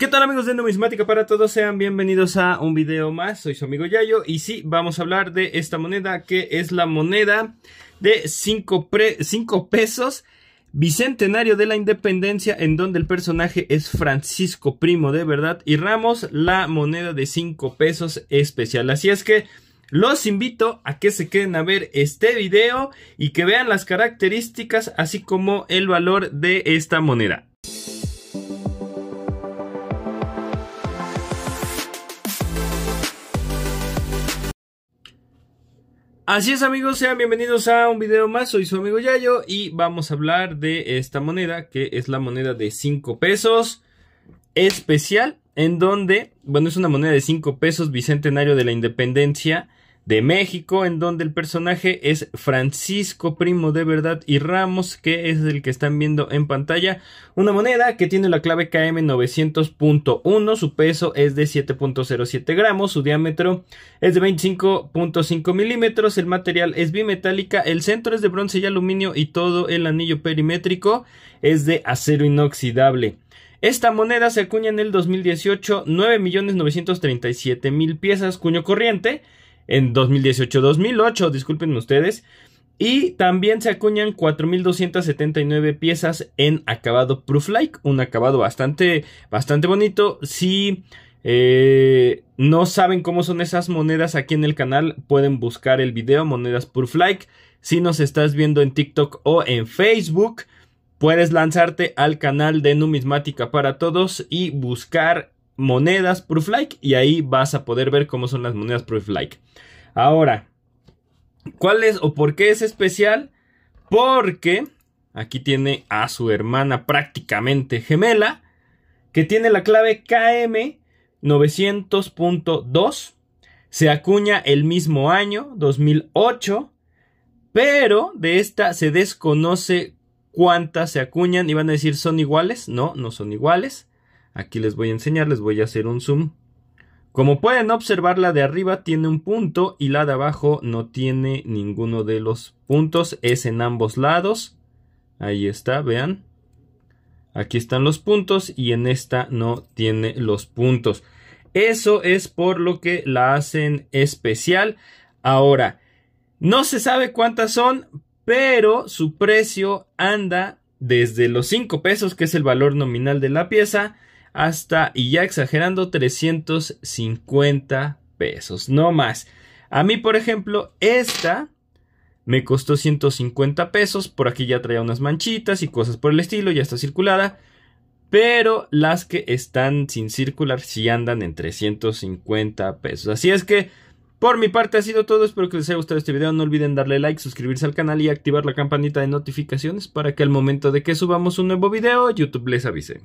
¿Qué tal amigos de Numismática para todos? Sean bienvenidos a un video más, soy su amigo Yayo y sí, vamos a hablar de esta moneda que es la moneda de 5 pesos Bicentenario de la Independencia en donde el personaje es Francisco Primo de verdad y Ramos la moneda de 5 pesos especial. Así es que los invito a que se queden a ver este video y que vean las características así como el valor de esta moneda. Así es amigos, sean bienvenidos a un video más, soy su amigo Yayo y vamos a hablar de esta moneda que es la moneda de 5 pesos especial en donde, bueno es una moneda de 5 pesos bicentenario de la independencia de México, en donde el personaje es Francisco Primo de Verdad y Ramos, que es el que están viendo en pantalla. Una moneda que tiene la clave KM 900.1, su peso es de 7.07 gramos, su diámetro es de 25.5 milímetros, el material es bimetálica, el centro es de bronce y aluminio y todo el anillo perimétrico es de acero inoxidable. Esta moneda se acuña en el 2018 9.937.000 piezas cuño corriente en 2018-2008, discúlpenme ustedes. Y también se acuñan 4.279 piezas en acabado proof-like, un acabado bastante, bastante bonito. Si eh, no saben cómo son esas monedas aquí en el canal, pueden buscar el video monedas proof-like. Si nos estás viendo en TikTok o en Facebook, puedes lanzarte al canal de numismática para todos y buscar monedas proof-like y ahí vas a poder ver cómo son las monedas proof-like. Ahora, ¿cuál es o por qué es especial? Porque aquí tiene a su hermana prácticamente gemela, que tiene la clave KM 900.2, se acuña el mismo año, 2008, pero de esta se desconoce cuántas se acuñan y van a decir son iguales, no, no son iguales. Aquí les voy a enseñar, les voy a hacer un zoom. Como pueden observar, la de arriba tiene un punto y la de abajo no tiene ninguno de los puntos. Es en ambos lados. Ahí está, vean. Aquí están los puntos y en esta no tiene los puntos. Eso es por lo que la hacen especial. Ahora, no se sabe cuántas son, pero su precio anda desde los 5 pesos, que es el valor nominal de la pieza, hasta, y ya exagerando, 350 pesos, no más. A mí, por ejemplo, esta me costó 150 pesos, por aquí ya traía unas manchitas y cosas por el estilo, ya está circulada. Pero las que están sin circular sí andan en 350 pesos. Así es que por mi parte ha sido todo, espero que les haya gustado este video, no olviden darle like, suscribirse al canal y activar la campanita de notificaciones para que al momento de que subamos un nuevo video YouTube les avise.